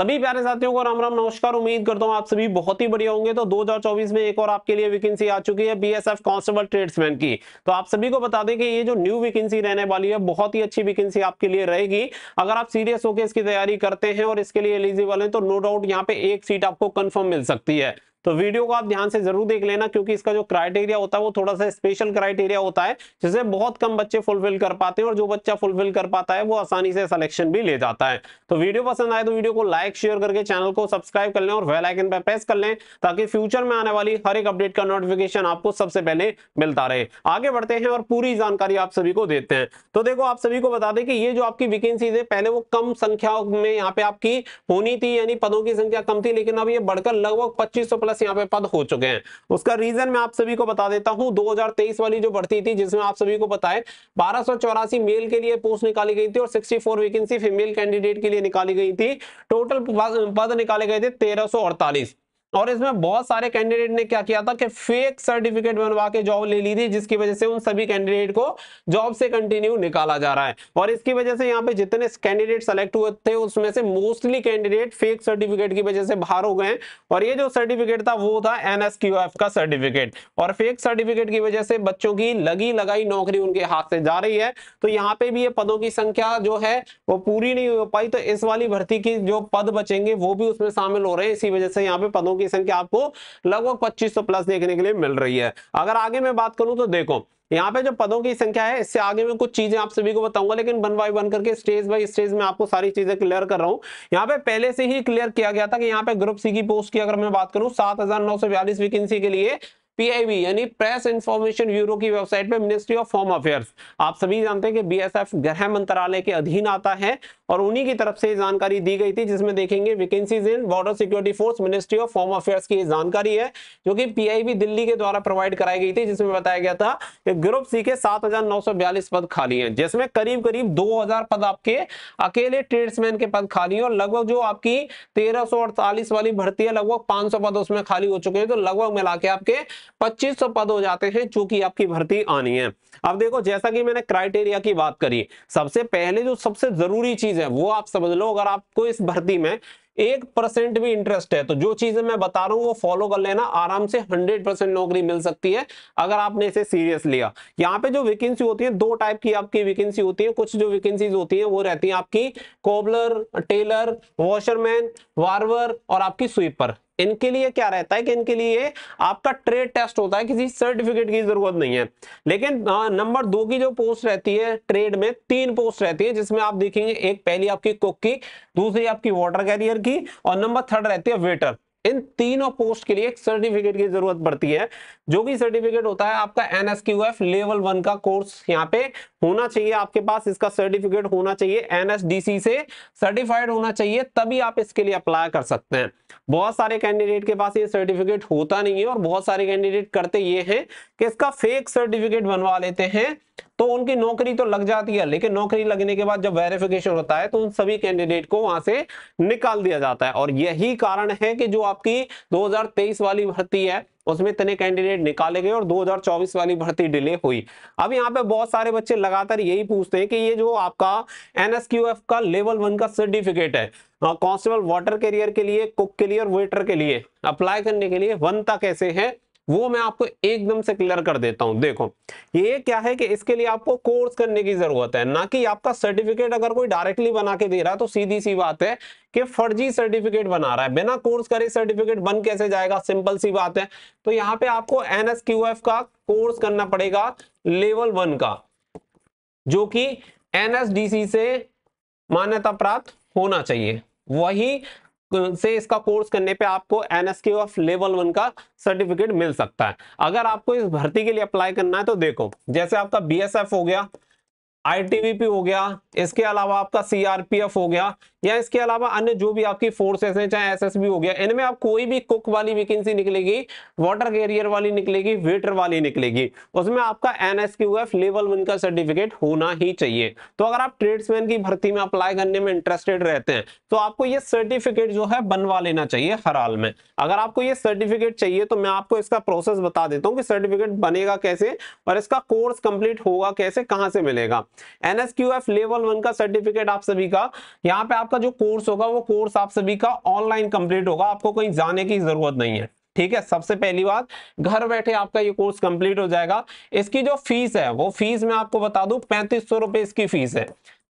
सभी प्यारे साथियों को राम राम नमस्कार उम्मीद करता हूं आप सभी बहुत ही बढ़िया होंगे तो 2024 में एक और आपके लिए वैकेंसी आ चुकी है बीएसएफ कांस्टेबल ट्रेड्समैन की तो आप सभी को बता दें कि ये जो न्यू वैकेंसी रहने वाली है बहुत ही अच्छी वैकेंसी आपके लिए रहेगी अगर आप सीरियस होकर इसकी तैयारी करते हैं और इसके लिए एलिजिबल है तो नो डाउट यहाँ पे एक सीट आपको कन्फर्म मिल सकती है तो वीडियो को आप ध्यान से जरूर देख लेना क्योंकि इसका जो क्राइटेरिया होता है वो थोड़ा सा स्पेशल क्राइटेरिया होता है जिसे बहुत कम बच्चे फुलफिल कर पाते हैं और जो बच्चा फुलफिल कर पाता है वो आसानी से सिलेक्शन भी ले जाता है तो वीडियो पसंद आए तो वीडियो को लाइक शेयर करके चैनल को सब्सक्राइब कर लें और वेल आइकन पर प्रेस कर लें ताकि फ्यूचर में आने वाली हर एक अपडेट का नोटिफिकेशन आपको सबसे पहले मिलता रहे आगे बढ़ते हैं और पूरी जानकारी आप सभी को देते हैं तो देखो आप सभी को बता दें कि ये जो आपकी वैकेंसीज है पहले वो कम संख्या में यहाँ पे आपकी होनी थी यानी पदों की संख्या कम थी लेकिन अब ये बढ़कर लगभग पच्चीस सौ प्लस यहाँ पे पद हो चुके हैं उसका रीजन मैं आप सभी को बता देता हूँ 2023 वाली जो भर्ती थी जिसमें आप सभी को बताए बारह मेल के लिए पोस्ट निकाली गई थी और 64 वैकेंसी फीमेल कैंडिडेट के लिए निकाली गई थी टोटल पद निकाले गए थे तेरह तो और इसमें बहुत सारे कैंडिडेट ने क्या किया था कि फेक सर्टिफिकेट बनवा के जॉब ले ली थी जिसकी वजह से उन सभी कैंडिडेट को जॉब से कंटिन्यू निकाला जा रहा है और इसकी वजह से यहाँ पे जितने कैंडिडेट सेलेक्ट हुए थे उसमें से मोस्टली कैंडिडेट फेक सर्टिफिकेट की वजह से बाहर हो गए और ये जो सर्टिफिकेट था वो था एन का सर्टिफिकेट और फेक सर्टिफिकेट की वजह से बच्चों की लगी लगाई नौकरी उनके हाथ से जा रही है तो यहाँ पे भी ये पदों की संख्या जो है वो पूरी नहीं हो पाई तो इस वाली भर्ती की जो पद बचेंगे वो भी उसमें शामिल हो रहे हैं इसी वजह से यहाँ पे पदों की संख्या आपको लगभग 2500 प्लस देखने के लिए मिल रही है अगर आगे मैं बात करूं तो देखो यहाँ पे जो पदों की संख्या है इससे आगे मैं कुछ चीजें आप सभी को बताऊंगा लेकिन वन बाई वन करके स्टेज बाय स्टेज में आपको सारी चीजें क्लियर कर रहा हूँ यहाँ पे पहले से ही क्लियर किया गया था कि यहाँ पे ग्रुप सी की पोस्ट की अगर मैं बात करूँ सात वैकेंसी के लिए पीआईबी यानी प्रेस इंफॉर्मेशन ब्यूरो की वेबसाइट पे मिनिस्ट्री ऑफ होम अफेयर्स आप सभी जानते हैं कि बीएसएफ गृह मंत्रालय के अधीन आता है और उन्हीं की तरफ से जानकारी दी गई थी जिसमें देखेंगे vacancies in border security force ministry of form affairs की जानकारी है जो कि पीआईबी दिल्ली के द्वारा प्रोवाइड कराई गई थी जिसमें बताया गया था कि ग्रुप सी के सात पद खाली हैं जिसमें करीब करीब 2000 पद आपके अकेले ट्रेड्समैन के पद खाली है और लगभग जो आपकी तेरह वाली भर्ती है लगभग पांच पद उसमें खाली हो चुके हैं तो लगभग मिला के आपके पच्चीस पद हो जाते हैं चूंकि आपकी भर्ती आनी है अब देखो जैसा कि मैंने क्राइटेरिया की बात करी सबसे पहले जो सबसे जरूरी चीज चीज है वो आप समझ लो अगर आपको इस भर्ती में एक परसेंट भी इंटरेस्ट है तो जो चीजें मैं बता रहा हूँ वो फॉलो कर लेना आराम से हंड्रेड परसेंट नौकरी मिल सकती है अगर आपने इसे सीरियस लिया यहाँ पे जो वैकेंसी होती है दो टाइप की आपकी वैकेंसी होती है कुछ जो वैकेंसीज होती है वो रहती है आपकी कोबलर टेलर वॉशरमैन वार्वर और आपकी स्वीपर इनके लिए क्या रहता है कि इनके लिए आपका ट्रेड टेस्ट होता है किसी सर्टिफिकेट की जरूरत नहीं है लेकिन नंबर दो की जो पोस्ट रहती है ट्रेड में तीन पोस्ट रहती है जिसमें आप देखेंगे एक पहली आपकी कुक की दूसरी आपकी वाटर कैरियर की और नंबर थर्ड रहती है वेटर इन तीनों पोस्ट के लिए एक सर्टिफिकेट की जरूरत पड़ती है जो भी सर्टिफिकेट होता है आपका एनएसक्यूएफ लेवल वन का कोर्स यहाँ पे होना चाहिए आपके पास इसका सर्टिफिकेट होना चाहिए एनएसडीसी से सर्टिफाइड होना चाहिए तभी आप इसके लिए अप्लाई कर सकते हैं बहुत सारे कैंडिडेट के पास ये सर्टिफिकेट होता नहीं है और बहुत सारे कैंडिडेट करते ये है कि इसका फेक सर्टिफिकेट बनवा लेते हैं तो उनकी नौकरी तो लग जाती है लेकिन नौकरी लगने के बाद जब वेरिफिकेशन होता है तो उन सभी कैंडिडेट को वहां से निकाल दिया जाता है और यही कारण है कि जो आपकी 2023 वाली भर्ती है उसमें इतने कैंडिडेट निकाले गए और 2024 वाली भर्ती डिले हुई अब यहाँ पे बहुत सारे बच्चे लगातार यही पूछते हैं कि ये जो आपका एन का लेवल वन का सर्टिफिकेट है कॉन्स्टेबल वाटर कैरियर के लिए कुक के लिए और वेटर के लिए अप्लाई करने के लिए वनता कैसे है वो मैं आपको एकदम से क्लियर कर देता हूं देखो ये क्या है कि इसके लिए आपको कोर्स करने की जरूरत है ना कि आपका सर्टिफिकेट अगर कोई डायरेक्टली बना के दे रहा है तो सीधी सी बात है कि फर्जी सर्टिफिकेट बना रहा है बिना कोर्स करे सर्टिफिकेट बन कैसे जाएगा सिंपल सी बात है तो यहाँ पे आपको एनएसक्यूएफ का कोर्स करना पड़ेगा लेवल वन का जो कि एनएसडीसी से मान्यता प्राप्त होना चाहिए वही से इसका कोर्स करने पे आपको एनएसके ऑफ लेवल वन का सर्टिफिकेट मिल सकता है अगर आपको इस भर्ती के लिए अप्लाई करना है तो देखो जैसे आपका बीएसएफ हो गया आईटीबीपी हो गया इसके अलावा आपका सीआरपीएफ हो गया या इसके अलावा अन्य जो भी आपकी फोर्सेस हैं चाहे एसएसबी हो गया इनमें आप कोई भी कुक वाली वैकेंसी निकलेगी वाटर कैरियर वाली निकलेगी वेटर वाली निकलेगी उसमें आपका एनएसक्यूएफ लेवल वन का सर्टिफिकेट होना ही चाहिए तो अगर आप ट्रेड्समैन की भर्ती में अप्लाई करने में इंटरेस्टेड रहते हैं तो आपको ये सर्टिफिकेट जो है बनवा लेना चाहिए हर हाल में अगर आपको ये सर्टिफिकेट चाहिए तो मैं आपको इसका प्रोसेस बता देता हूँ कि सर्टिफिकेट बनेगा कैसे और इसका कोर्स कंप्लीट होगा कैसे कहाँ से मिलेगा एनएसक्यूएफ लेवल वन का सर्टिफिकेट आप सभी का यहाँ पे आपका जो कोर्स होगा वो कोर्स आप सभी का ऑनलाइन कंप्लीट होगा आपको कहीं जाने की जरूरत नहीं है ठीक है सबसे पहली बात घर बैठे आपका ये कोर्स कंप्लीट हो जाएगा इसकी जो फीस है वो फीस मैं आपको बता दू पैंतीस सौ रुपए इसकी फीस है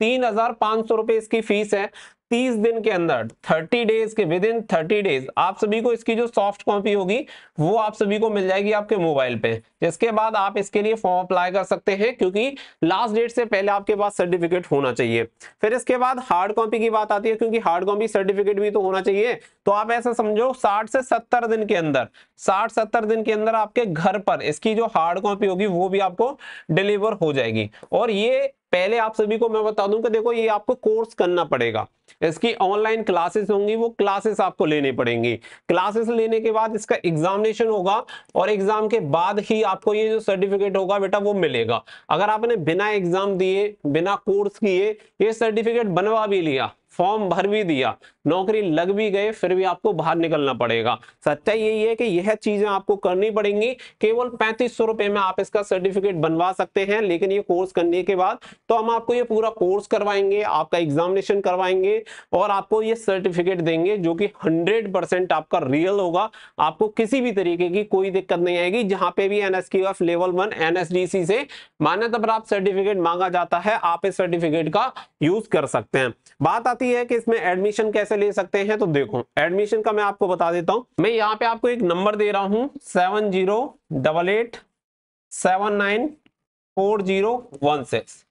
तीन हजार पांच सौ रुपए इसकी फीस है तीस दिन के अंदर थर्टी डेज के विद इन थर्टी डेज आप सभी को इसकी जो सॉफ्ट कॉपी होगी वो आप सभी को मिल जाएगी आपके मोबाइल पे जिसके बाद आप इसके लिए फॉर्म अप्लाई कर सकते हैं क्योंकि लास्ट डेट से पहले आपके पास सर्टिफिकेट होना चाहिए फिर इसके बाद हार्ड कॉपी की बात आती है क्योंकि हार्ड कॉपी सर्टिफिकेट भी तो होना चाहिए तो आप ऐसा समझो साठ से सत्तर दिन के अंदर साठ सत्तर दिन के अंदर आपके घर पर इसकी जो हार्ड कॉपी होगी वो भी आपको डिलीवर हो जाएगी और ये पहले आप सभी को मैं बता दूं कि देखो ये आपको कोर्स करना पड़ेगा इसकी ऑनलाइन क्लासेस होंगी वो क्लासेस आपको लेने पड़ेंगी क्लासेस लेने के बाद इसका एग्जामिनेशन होगा और एग्जाम के बाद ही आपको ये जो सर्टिफिकेट होगा बेटा वो मिलेगा अगर आपने बिना एग्जाम दिए बिना कोर्स किए ये सर्टिफिकेट बनवा भी लिया फॉर्म भर भी दिया नौकरी लग भी गए फिर भी आपको बाहर निकलना पड़ेगा सच्चाई यही है कि यह चीजें आपको करनी पड़ेंगी केवल पैंतीस सौ रुपए में आप इसका सर्टिफिकेट बनवा सकते हैं लेकिन ये कोर्स करने के बाद तो हम आपको ये पूरा कोर्स करवाएंगे आपका एग्जामिनेशन करवाएंगे और आपको ये सर्टिफिकेट देंगे जो कि हंड्रेड परसेंट आपका रियल होगा आपको किसी भी तरीके की कोई दिक्कत नहीं आएगी जहां पे भी एफ लेवल वन सी से मान्यता प्राप्त सर्टिफिकेट मांगा जाता है आप इस सर्टिफिकेट का यूज कर सकते हैं बात आती होती है कि इसमें एडमिशन कैसे ले सकते हैं तो देखो एडमिशन का मैं आपको बता देता हूं मैं यहां पे आपको एक नंबर दे रहा हूं seven zero double eight seven nine four zero one six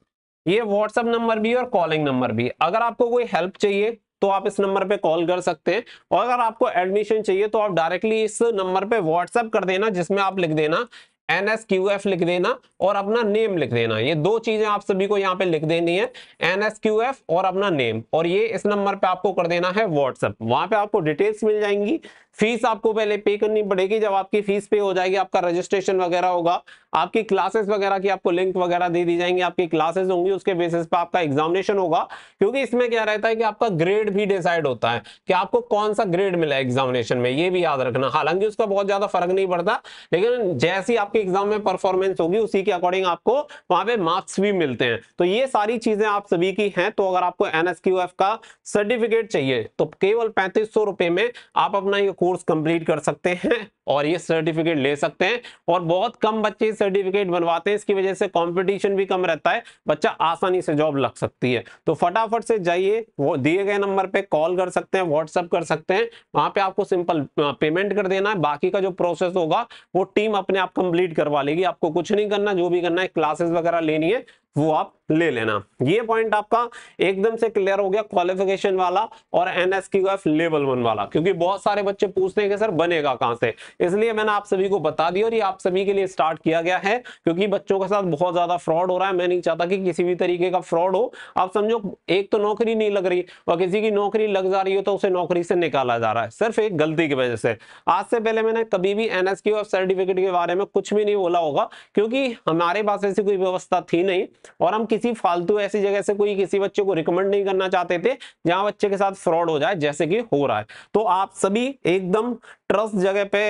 ये व्हाट्सएप नंबर भी और कॉलिंग नंबर भी अगर आपको कोई हेल्प चाहिए तो आप इस नंबर पे कॉल कर सकते हैं और अगर आपको एडमिशन चाहिए तो आप डायरेक्टली इस नंबर पे व्हाट्सएप कर देना जिसमें आप लिख देना एन एस क्यू एफ लिख देना और अपना नेम लिख देना ये दो चीजें आप सभी को यहाँ पे लिख देनी है एन एस क्यू एफ और अपना नेम और ये इस नंबर पे आपको कर देना है व्हाट्सएप वहां पे आपको डिटेल्स मिल जाएंगी फीस आपको पहले पे करनी पड़ेगी जब आपकी फीस पे हो जाएगी आपका रजिस्ट्रेशन वगैरह होगा आपकी क्लासेस वगैरह की आपको लिंक वगैरह दे दी जाएंगी आपकी क्लासेस होंगी उसके बेसिस पे आपका एग्जामिनेशन होगा क्योंकि इसमें क्या रहता है कि आपका ग्रेड भी डिसाइड होता है कि आपको कौन सा ग्रेड मिला है एग्जामिनेशन में ये भी याद रखना हालांकि उसका बहुत ज्यादा फर्क नहीं पड़ता लेकिन जैसी आपके एग्जाम में परफॉर्मेंस होगी उसी के अकॉर्डिंग आपको वहां पे मार्क्स भी मिलते हैं तो ये सारी चीजें आप सभी की हैं तो अगर आपको एनएसक्यूएफ का सर्टिफिकेट चाहिए तो केवल पैंतीस में आप अपना ये कोर्स कंप्लीट कर सकते हैं और ये सर्टिफिकेट ले सकते हैं और बहुत कम बच्चे सर्टिफिकेट बनवाते हैं इसकी वजह से कंपटीशन भी कम रहता है बच्चा आसानी से जॉब लग सकती है तो फटाफट से जाइए वो दिए गए नंबर पे कॉल कर सकते हैं व्हाट्सअप कर सकते हैं वहां पे आपको सिंपल पेमेंट कर देना है बाकी का जो प्रोसेस होगा वो टीम अपने आप कंप्लीट करवा लेगी आपको कुछ नहीं करना जो भी करना है क्लासेस वगैरह लेनी है वो आप ले लेना ये पॉइंट आपका एकदम से क्लियर हो गया क्वालिफिकेशन वाला और एनएसक्यूएफ लेवल वन वाला क्योंकि बहुत सारे बच्चे पूछते हैं कि सर बनेगा कहां से इसलिए मैंने आप सभी को बता दिया और ये आप सभी के लिए स्टार्ट किया गया है क्योंकि बच्चों के साथ बहुत ज्यादा फ्रॉड हो रहा है मैं नहीं चाहता कि किसी भी तरीके का फ्रॉड हो आप समझो एक तो नौकरी नहीं लग रही और किसी की नौकरी लग जा रही हो तो उसे नौकरी से निकाला जा रहा है सिर्फ एक गलती की वजह से आज से पहले मैंने कभी भी एन और सर्टिफिकेट के बारे में कुछ भी नहीं बोला होगा क्योंकि हमारे पास ऐसी कोई व्यवस्था थी नहीं और हम किसी फालतू ऐसी जगह से कोई किसी बच्चे को रिकमेंड नहीं करना चाहते थे जहां बच्चे के साथ फ्रॉड हो जाए जैसे कि हो रहा है तो आप सभी एकदम ट्रस्ट जगह पे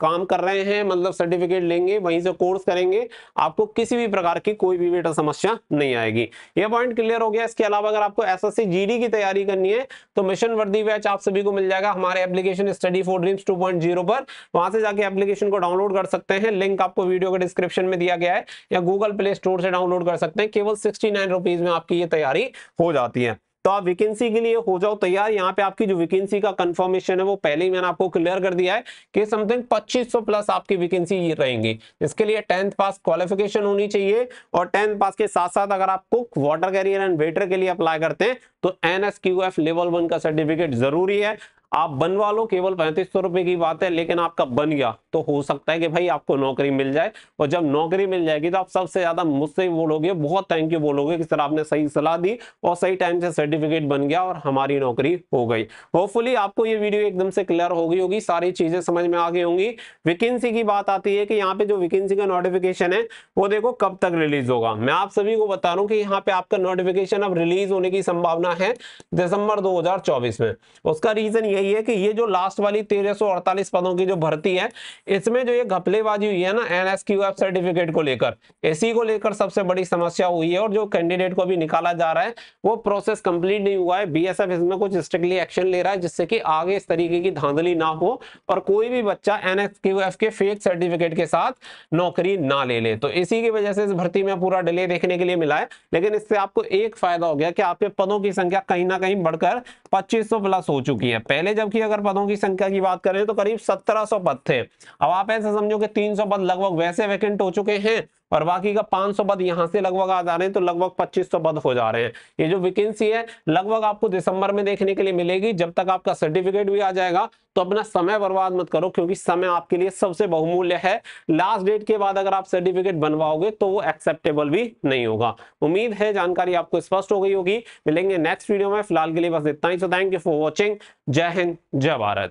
काम कर रहे हैं मतलब सर्टिफिकेट लेंगे वहीं से कोर्स करेंगे आपको किसी भी प्रकार की कोई भी बेटा समस्या नहीं आएगी ये पॉइंट क्लियर हो गया इसके अलावा अगर आपको एस एस जीडी की तैयारी करनी है तो मिशन वर्दी बैच आप सभी को मिल जाएगा हमारे एप्लीकेशन स्टडी फॉर ड्रीम्स 2.0 पर वहां से जाके एप्लीकेशन को डाउनलोड कर सकते हैं लिंक आपको वीडियो के डिस्क्रिप्शन में दिया गया है या गूगल प्ले स्टोर से डाउनलोड कर सकते हैं केवल सिक्सटी में आपकी ये तैयारी हो जाती है तो आप वैकेंसी के लिए हो जाओ तैयार यहाँ पे आपकी जो वैकेंसी का कंफर्मेशन है वो पहले ही मैंने आपको क्लियर कर दिया है कि समथिंग 2500 प्लस आपकी वैकेंसी रहेंगी इसके लिए टेंथ पास क्वालिफिकेशन होनी चाहिए और टेंथ पास के साथ साथ अगर आप cook water carrier and waiter के लिए अप्लाई करते हैं तो N S Q F level one का सर्टिफिकेट जरूरी है आप बनवा लो केवल पैंतीस सौ रुपए की बात है लेकिन आपका बन गया तो हो सकता है कि भाई आपको नौकरी मिल जाए और जब नौकरी मिल जाएगी तो आप सबसे ज्यादा मुझसे बोलोगे बहुत थैंक यू बोलोगे कि सर आपने सही सलाह दी और सही टाइम से सर्टिफिकेट बन गया और हमारी नौकरी हो गई होपफुली आपको ये वीडियो एकदम से क्लियर हो गई होगी सारी चीजें समझ में आ गई होंगी वैकेंसी की बात आती है कि यहाँ पे जो वैकेंसी का नोटिफिकेशन है वो देखो कब तक रिलीज होगा मैं आप सभी को बता रहा हूँ कि यहाँ पे आपका नोटिफिकेशन अब रिलीज होने की संभावना करना है दिसंबर 2024 में उसका रीजन यही है कि ये जो लास्ट वाली 1348 पदों की जो भर्ती है इसमें जो ये घपलेबाजी हुई है ना एन सर्टिफिकेट को लेकर इसी को लेकर सबसे बड़ी समस्या हुई है और जो कैंडिडेट को भी निकाला जा रहा है वो प्रोसेस कंप्लीट नहीं हुआ है बी इसमें कुछ स्ट्रिक्टली एक्शन ले रहा है जिससे कि आगे इस तरीके की धांधली ना हो और कोई भी बच्चा एन के फेक सर्टिफिकेट के साथ नौकरी ना ले ले तो इसी की वजह से इस भर्ती में पूरा डिले देखने के लिए मिला है लेकिन इससे आपको एक फायदा हो गया कि आपके पदों की संख्या कहीं ना कहीं बढ़कर 2500 प्लस हो चुकी है पहले जबकि अगर पदों की संख्या की बात करें तो करीब 1700 पद थे अब आप ऐसा समझो कि 300 पद लगभग वैसे वैकेंट हो चुके हैं और बाकी का 500 पद यहाँ से लगभग आ जा रहे हैं तो लगभग 2500 पद हो जा रहे हैं ये जो वैकेंसी है लगभग आपको दिसंबर में देखने के लिए मिलेगी जब तक आपका सर्टिफिकेट भी आ जाएगा तो अपना समय बर्बाद मत करो क्योंकि समय आपके लिए सबसे बहुमूल्य है लास्ट डेट के बाद अगर आप सर्टिफिकेट बनवाओगे तो वो एक्सेप्टेबल भी नहीं होगा उम्मीद है जानकारी आपको स्पष्ट हो गई होगी मिलेंगे नेक्स्ट वीडियो में फिलहाल के लिए बस इतना ही so thank you for watching जय हिंद जय भारत